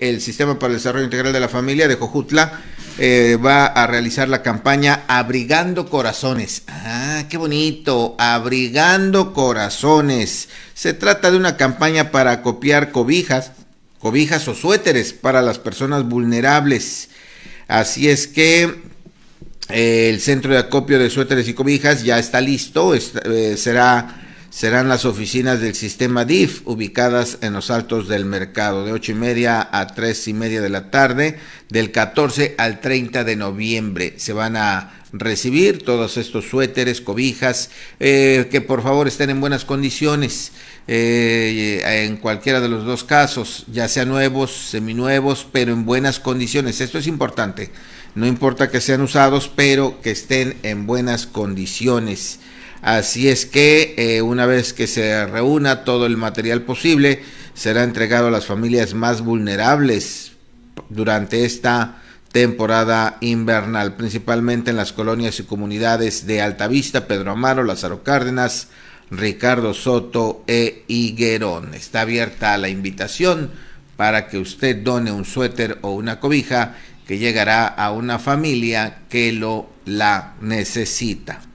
el Sistema para el Desarrollo Integral de la Familia de Jojutla eh, va a realizar la campaña Abrigando Corazones. Ah, qué bonito, Abrigando Corazones. Se trata de una campaña para copiar cobijas, cobijas o suéteres para las personas vulnerables. Así es que eh, el centro de acopio de suéteres y cobijas ya está listo, eh, será serán las oficinas del sistema DIF ubicadas en los altos del mercado de ocho y media a tres y media de la tarde del 14 al 30 de noviembre. Se van a recibir todos estos suéteres, cobijas, eh, que por favor estén en buenas condiciones eh, en cualquiera de los dos casos, ya sean nuevos, seminuevos, pero en buenas condiciones. Esto es importante. No importa que sean usados, pero que estén en buenas condiciones. Así es que eh, una vez que se reúna todo el material posible, será entregado a las familias más vulnerables durante esta temporada invernal, principalmente en las colonias y comunidades de Altavista, Pedro Amaro, Lázaro Cárdenas, Ricardo Soto e Higuerón. Está abierta la invitación para que usted done un suéter o una cobija que llegará a una familia que lo la necesita.